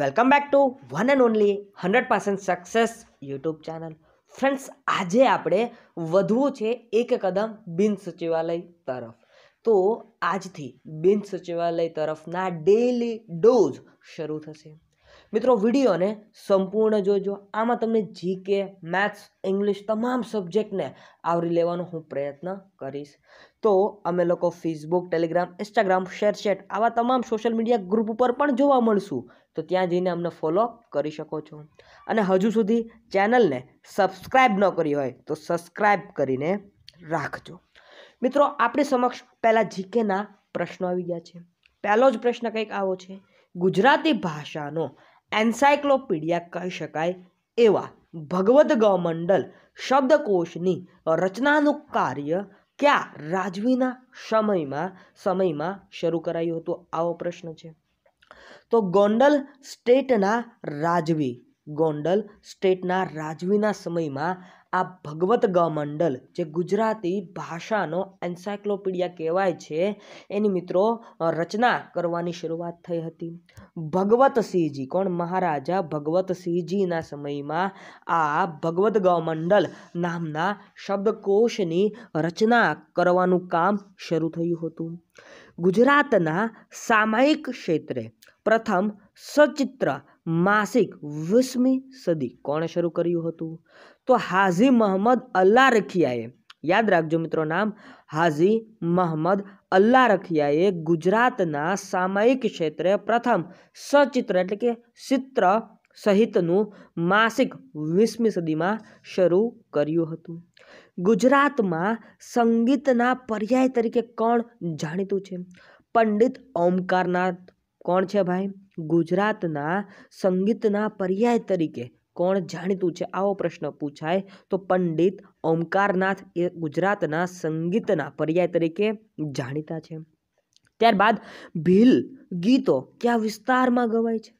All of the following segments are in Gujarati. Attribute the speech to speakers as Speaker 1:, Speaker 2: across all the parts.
Speaker 1: welcome back to one and only hundred percent success YouTube channel friends આજે આપણે વધવું છે એક કદમ બિન સચિવાલય તરફ તો આજથી બિન સચિવાલય તરફના ડેલી ડોઝ શરૂ થશે મિત્રો વિડીયોને સંપૂર્ણ જોજો આમાં તમને જીકે મેથ્સ ઇંગ્લિશ તમામ સબ્જેક્ટને આવરી લેવાનો હું પ્રયત્ન કરીશ તો અમે લોકો ફેસબુક ટેલિગ્રામ ઇન્સ્ટાગ્રામ શેરચેટ આવા તમામ સોશિયલ મીડિયા ગ્રુપ ઉપર પણ જોવા મળશું તો ત્યાં જઈને અમને ફોલો કરી શકો છો અને હજુ સુધી ચેનલને સબસ્ક્રાઈબ ન કરી હોય તો સબસ્ક્રાઈબ કરીને રાખજો મિત્રો આપણી સમક્ષ પહેલાં જીકેના પ્રશ્નો આવી ગયા છે પહેલો જ પ્રશ્ન કંઈક આવો છે ગુજરાતી ભાષાનો એન્સાયક્લોપીડિયા કહી શકાય એવા ભગવદ્ ગૌમંડલ શબ્દકોશની રચનાનું કાર્ય ક્યાં રાજવીના સમયમાં સમયમાં શરૂ કરાયું હતું આવો પ્રશ્ન છે તો ગોંડલ સ્ટેટના રાજવી ગોંડલ સ્ટેટના રાજવીના સમયમાં આ ભગવત ગમંડલ જે ગુજરાતી ભાષાનો એન્સાયક્લોપીડિયા કહેવાય છે એની મિત્રો રચના કરવાની શરૂઆત થઈ હતી ભગવતસિંહજી કોણ મહારાજા ભગવતસિંહજીના સમયમાં આ ભગવત ગમંડલ નામના શબ્દકોશની રચના કરવાનું કામ શરૂ થયું હતું ગુજરાતના સામાયિક ક્ષેત્રે પ્રથમ સચિત્ર માસિક વીસમી સદી કોણે શરૂ કર્યું હતું તો હાજી મહંમદ અલ્લા રખિયાએ યાદ રાખજો મિત્રો નામ હાજી મહંમદ અલ્લા ગુજરાતના સામયિક ક્ષેત્રે પ્રથમ સચિત્ર એટલે કે ચિત્ર સહિતનું માસિક વીસમી સદીમાં શરૂ કર્યું હતું ગુજરાતમાં સંગીતના પર્યાય તરીકે કોણ જાણીતું છે પંડિત ઓમકારનાથ કોણ છે ભાઈ ગુજરાતના સંગીતના પર્યાય તરીકે કોણ જાણીતું છે આવો પ્રશ્ન પૂછાય તો પંડિત ઓમકારનાથ એ ગુજરાતના સંગીતના પર્યાય તરીકે જાણીતા છે ત્યારબાદ ભીલ ગીતો કયા વિસ્તારમાં ગવાય છે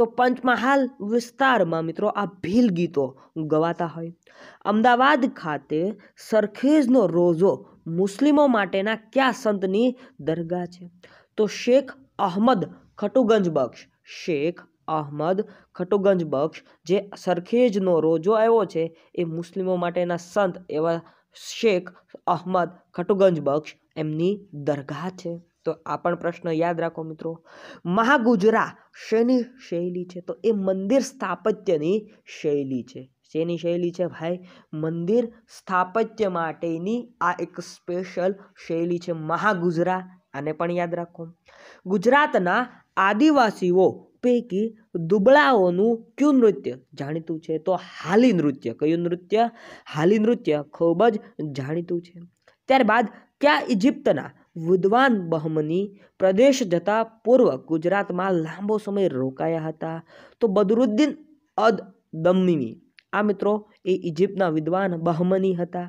Speaker 1: તો પંચમહાલ વિસ્તારમાં મિત્રો આ ભીલ ગીતો ગવાતા હોય અમદાવાદ ખાતે સરખેજનો રોઝો મુસ્લિમો માટેના કયા સંતની દરગાહ છે તો શેખ અહમદ ખટુગંજ બક્ષ શેખ અહમદ ખટુગંજ બક્ષ જે સરખેજનો રોજો આવ્યો છે એ મુસ્લિમો માટેના સંત એવા શેખ અહમદ ખટુગંજ બક્ષ એમની દરગાહ છે તો આ પણ પ્રશ્ન યાદ રાખો મિત્રો મહાગુજરા શેની શૈલી છે તો એ મંદિર સ્થાપત્યની શૈલી છે શેની શૈલી છે ભાઈ મંદિર સ્થાપત્ય માટેની આ એક સ્પેશિયલ શૈલી છે મહાગુજરા આને પણ યાદ રાખો ગુજરાતના આદિવાસીઓ પૈકી દુબળાઓનું કયું નૃત્ય જાણીતું છે તો હાલી નૃત્ય કયું નૃત્ય હાલી નૃત્ય ખૂબ જ જાણીતું છે ત્યારબાદ ક્યાં ઇજિપ્તના વિદ્વાન બહમની પ્રદેશ જતા પૂર્વ ગુજરાતમાં લાંબો સમય રોકાયા હતા તો બદરુદ્દીન અદ દમની આ મિત્રો એ ઇજિપ્તના વિદ્વાન બહમની હતા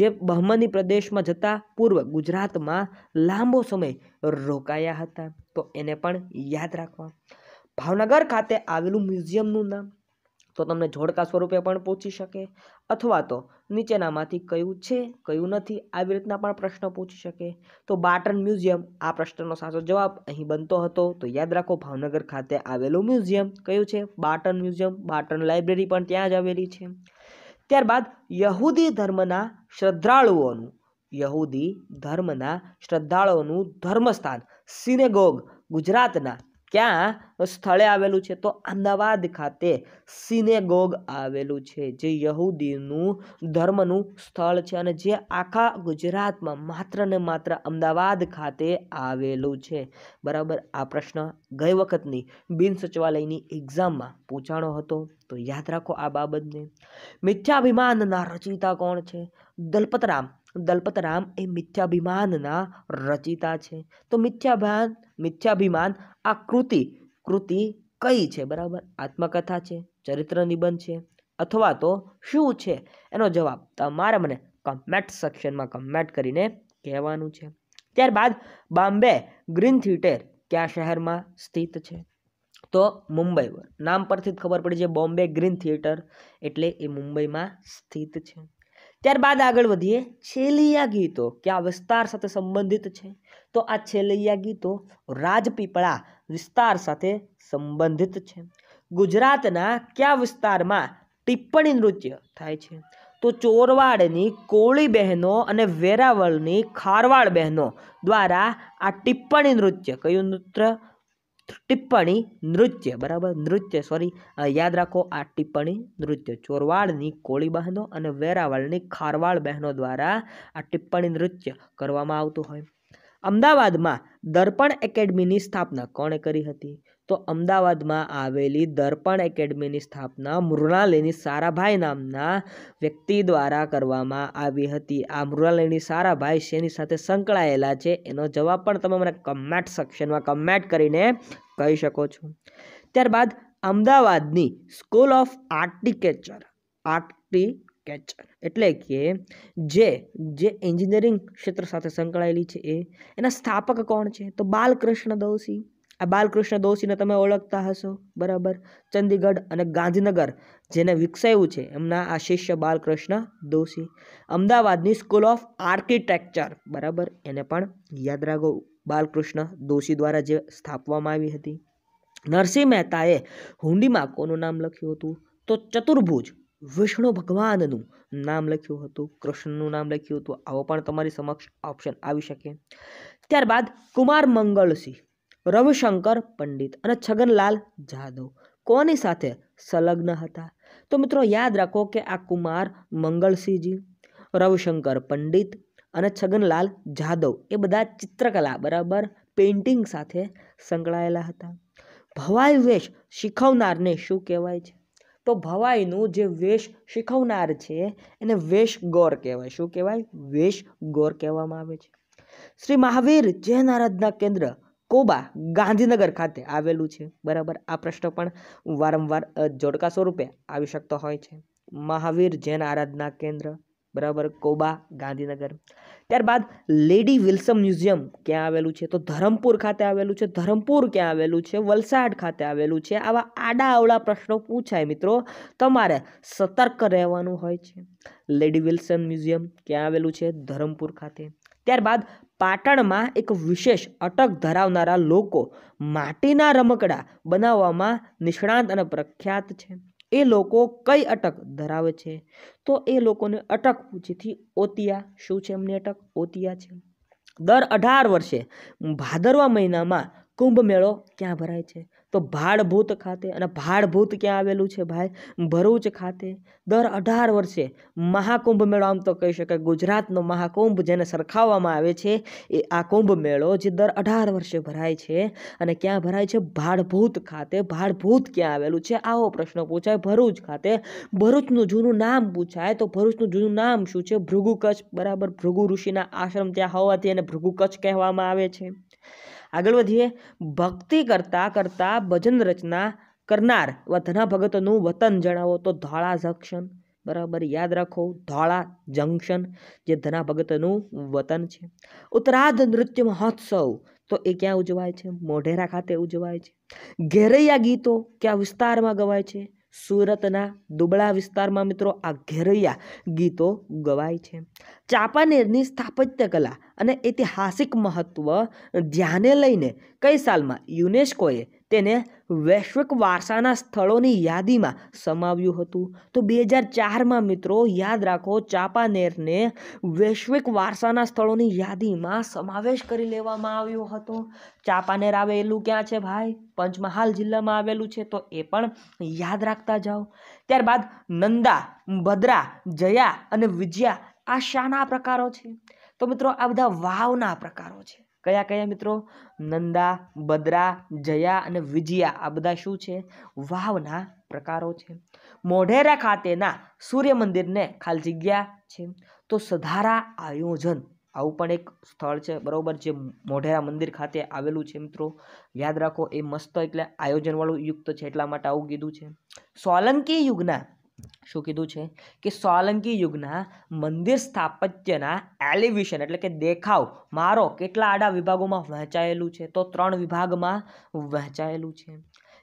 Speaker 1: જે બહમની પ્રદેશમાં જતા પૂર્વ ગુજરાતમાં લાંબો સમય રોકાયા હતા તો એને પણ યાદ રાખવા ભાવનગર ખાતે આવેલું મ્યુઝિયમનું નામ તો તમને જોડકા સ્વરૂપે પણ પૂછી શકે અથવા તો નીચેનામાંથી કયું છે કયું નથી આવી રીતના પણ પ્રશ્ન પૂછી શકે તો બાટન મ્યુઝિયમ આ પ્રશ્નનો સાચો જવાબ અહીં બનતો હતો તો યાદ રાખો ભાવનગર ખાતે આવેલું મ્યુઝિયમ કયું છે બાટન મ્યુઝિયમ બાટન લાઇબ્રેરી પણ ત્યાં જ આવેલી છે ત્યારબાદ યહૂદી ધર્મના શ્રદ્ધાળુઓનું યહૂદી ધર્મના શ્રદ્ધાળુઓનું ધર્મસ્થાન સિનેગોગ ગુજરાતના ક્યાં સ્થળે આવેલું છે તો અમદાવાદ ખાતે સિનેગોગ આવેલું છે જે યહૂદીનું ધર્મનું સ્થળ છે અને જે આખા ગુજરાતમાં માત્ર ને માત્ર અમદાવાદ ખાતે આવેલું છે બરાબર આ પ્રશ્ન ગઈ વખતની બિન સચિવાલયની એક્ઝામમાં પૂછાણો હતો તો યાદ રાખો આ બાબતને મિથ્યાભિમાનના રચયિતા કોણ છે દલપતરામ દલપતરામ એ મિથ્યાભિમાનના રચિતા છે તો મિથ્યાભાન મિથ્યાભિમાન આ કૃતિ કૃતિ કઈ છે બરાબર આત્મકથા છે ચરિત્ર નિબંધ છે અથવા તો શું છે એનો જવાબ તમારે મને કમેન્ટ સેક્શનમાં કમેન્ટ કરીને કહેવાનું છે ત્યારબાદ બોમ્બે ગ્રીન થિયેટર કયા શહેરમાં સ્થિત છે તો મુંબઈ નામ પરથી જ ખબર પડી છે બોમ્બે ગ્રીન થિયેટર એટલે એ મુંબઈમાં સ્થિત છે ત્યારબાદ આગળ વધીએ છેલ્લીયા ગીતો કયા વિસ્તાર સાથે સંબંધિત છે તો આ છેલ્લીયા ગીતો રાજપીપળા વિસ્તાર સાથે સંબંધિત છે ગુજરાતના કયા વિસ્તારમાં ટિપ્પણી નૃત્ય થાય છે તો ચોરવાડની કોળી બહેનો અને વેરાવળની ખારવાડ બહેનો દ્વારા આ ટિપ્પણી નૃત્ય કયું નૃત્ય ટિપ્પણી નૃત્ય બરાબર નૃત્ય સોરી યાદ રાખો આ ટિપ્પણી નૃત્ય ચોરવાડની કોળી બહેનો અને વેરાવળની ખારવાળ બહેનો દ્વારા આ ટિપ્પણી નૃત્ય કરવામાં આવતું હોય અમદાવાદમાં દર્પણ એકેડમીની સ્થાપના કોણે કરી હતી તો અમદાવાદમાં આવેલી દર્પણ એકેડમીની સ્થાપના મૃણાલયની સારાભાઈ નામના વ્યક્તિ દ્વારા કરવામાં આવી હતી આ મૃણાલયની સારાભાઈ શેની સાથે સંકળાયેલા છે એનો જવાબ પણ તમે મને કમેન્ટ સેક્શનમાં કમેન્ટ કરીને કહી શકો છો ત્યારબાદ અમદાવાદની સ્કૂલ ઓફ આર્ટિકેચર આર્ટિકેચર એટલે કે જે જે એન્જિનિયરિંગ ક્ષેત્ર સાથે સંકળાયેલી છે એ એના સ્થાપક કોણ છે તો બાલકૃષ્ણ દોશી આ બાલકૃષ્ણ દોશીને તમે ઓળખતા હશો બરાબર ચંદીગઢ અને ગાંધીનગર જેને વિકસાવ્યું છે એમના આ શિષ્ય બાલકૃષ્ણ દોશી અમદાવાદની સ્કૂલ ઓફ આર્કિટેક્ચર બરાબર એને પણ યાદ રાખો બાલકૃષ્ણ દોશી દ્વારા જે સ્થાપવામાં આવી હતી નરસિંહ મહેતાએ હુંડીમાં કોનું નામ લખ્યું હતું તો ચતુર્ભુજ વિષ્ણુ ભગવાનનું નામ લખ્યું હતું કૃષ્ણનું નામ લખ્યું હતું આવો પણ તમારી સમક્ષ ઓપ્શન આવી શકે ત્યારબાદ કુમાર મંગળસિંહ રવિશંકર પંડિત અને છગનલાલ જાદવ કોની સાથે સંલગ્ન હતા તો મિત્રો યાદ રાખો કે આ કુમાર મંગળસિંહજી રવિશંકર પંડિત અને છગનલાલ જાદવ એ બધા ચિત્રકલા બરાબર પેઇન્ટિંગ સાથે સંકળાયેલા હતા ભવાઈ વેશ શીખવનારને શું કહેવાય છે તો ભવાઈનું જે વેશ શીખવનાર છે એને વેશ ગોર કહેવાય શું કહેવાય વેશ ગોર કહેવામાં આવે છે શ્રી મહાવીર જૈન આરાધના કેન્દ્ર કોબા ગાંધીનગર ખાતે આવેલું છે બરાબર આ પ્રશ્ન પણ વારંવાર જોડકા સ્વરૂપે આવી શકતો હોય છે મહાવીર જૈન આરાધના કેન્દ્ર બરાબર કોબા ગાંધીનગર ત્યારબાદ લેડી વિલ્સમ મ્યુઝિયમ ક્યાં આવેલું છે તો ધરમપુર ખાતે આવેલું છે ધરમપુર ક્યાં આવેલું છે વલસાડ ખાતે આવેલું છે આવા આડા અવળા પ્રશ્નો પૂછાય મિત્રો તમારે સતર્ક રહેવાનું હોય છે લેડી વિલ્સન મ્યુઝિયમ ક્યાં આવેલું છે ધરમપુર ખાતે ત્યારબાદ પાટણમાં એક વિશેષ અટક ધરાવનારા લોકો માટીના રમકડા બનાવવામાં નિષ્ણાંત અને પ્રખ્યાત છે એ લોકો કઈ અટક ધરાવે છે તો એ લોકોને અટક પૂછીથી ઓતિયા શું છે એમની અટક ઓતિયા છે દર અઢાર વર્ષે ભાદરવા મહિનામાં કુંભ મેળો ક્યાં ભરાય છે તો ભાડભૂત ખાતે અને ભાડભૂત ક્યાં આવેલું છે ભાઈ ભરૂચ ખાતે દર અઢાર વર્ષે મહાકુંભ મેળો આમ તો કહી શકાય ગુજરાતનો મહાકુંભ જેને સરખાવવામાં આવે છે એ આ કુંભ મેળો જે દર અઢાર વર્ષે ભરાય છે અને ક્યાં ભરાય છે ભાડભૂત ખાતે ભાડભૂત ક્યાં આવેલું છે આવો પ્રશ્ન પૂછાય ભરૂચ ખાતે ભરૂચનું જૂનું નામ પૂછાય તો ભરૂચનું જૂનું નામ શું છે ભૃગુ કચ્છ બરાબર ભૃગુ ઋષિના આશ્રમ ત્યાં હોવાથી એને ભૃગુ કચ્છ કહેવામાં આવે છે આગળ વધીએ ભક્તિ કરતાં કરતાં ભજન રચના કરનાર વધના ભગતોનું વતન જણાવો તો ધોળા જંક્શન બરાબર યાદ રાખો ધોળા જંક્શન જે ધના ભગતનું વતન છે ઉત્તરાધ નૃત્ય મહોત્સવ તો એ ક્યાં ઉજવાય છે મોઢેરા ખાતે ઉજવાય છે ઘેરૈયા ગીતો કયા વિસ્તારમાં ગવાય છે સુરતના દુબળા વિસ્તારમાં મિત્રો આ ઘેરૈયા ગીતો ગવાય છે ચાંપાનેરની સ્થાપત્ય કલા અને ઐતિહાસિક મહત્ત્વ ધ્યાને લઈને કઈ સાલમાં યુનેસ્કોએ તેને વૈશ્વિક વારસાના સ્થળોની યાદીમાં સમાવ્યું હતું તો બે હજાર ચારમાં મિત્રો યાદ રાખો ચાંપાનેરને વૈશ્વિક વારસાના સ્થળોની યાદીમાં સમાવેશ કરી લેવામાં આવ્યો હતો ચાંપાનેર આવેલું ક્યાં છે ભાઈ પંચમહાલ જિલ્લામાં આવેલું છે તો એ પણ યાદ રાખતા જાઓ ત્યારબાદ નંદા ભદ્રા જયા અને વિજયા આ શાના પ્રકારો છે તો મિત્રો આ બધા વાવના પ્રકારો છે કયા કયા મિત્રો નંદા બદ્રા જયા અને વિજયા આ બધા શું છે વાવના પ્રકારો છે મોઢેરા ખાતેના સૂર્ય મંદિરને ખાલી જગ્યા છે તો સધારા આયોજન આવું પણ એક સ્થળ છે બરાબર જે મોઢેરા મંદિર ખાતે આવેલું છે મિત્રો યાદ રાખો એ મસ્ત એટલે આયોજનવાળું યુક્ત છે એટલા માટે આવું કીધું છે સોલંકી યુગના શું કીધું છે કે સોલંકી યુગના મંદિર સ્થાપત્યના એલિવિશન એટલે કે દેખાવ મારો કેટલા આડા વિભાગોમાં વહેંચાયેલું છે તો ત્રણ વિભાગમાં વહેંચાયેલું છે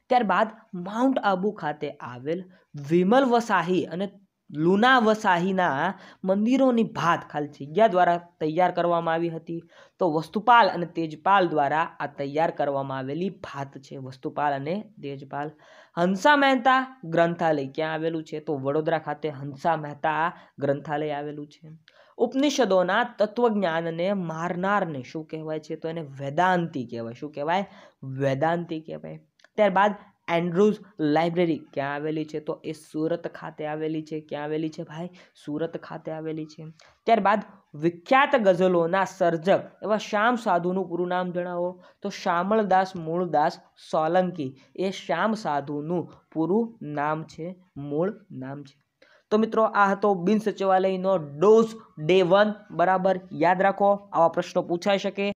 Speaker 1: ત્યારબાદ માઉન્ટ આબુ ખાતે આવેલ વિમલ વસાહી અને લુનાવસાહીના મંદિરોની ભાત ખાલી જગ્યા દ્વારા તૈયાર કરવામાં આવી હતી તો વસ્તુપાલ અને તેજપાલ દ્વારા આ તૈયાર કરવામાં આવેલી ભાત છે વસ્તુપાલ અને તેજપાલ હંસા મહેતા ગ્રંથાલય ક્યાં આવેલું છે તો વડોદરા ખાતે હંસા મહેતા ગ્રંથાલય આવેલું છે ઉપનિષદોના તત્વજ્ઞાનને મારનારને શું કહેવાય છે તો એને વેદાંતિ કહેવાય શું કહેવાય વેદાંતિ કહેવાય ત્યારબાદ એન્ડ્રુઝ લાઇબ્રેરી ક્યાં આવેલી છે તો એ સુરત ખાતે આવેલી છે ક્યાં આવેલી છે ભાઈ સુરત ખાતે આવેલી છે ત્યારબાદ વિખ્યાત ગઝલોના સર્જક એવા શ્યામ સાધુનું પૂરું નામ જણાવો તો શ્યામળદાસ મૂળદાસ સોલંકી એ શ્યામ સાધુનું પૂરું નામ છે મૂળ નામ છે તો મિત્રો આ હતો બિન સચિવાલયનો ડોઝ ડે વન બરાબર યાદ રાખો આવા પ્રશ્નો પૂછાઈ શકે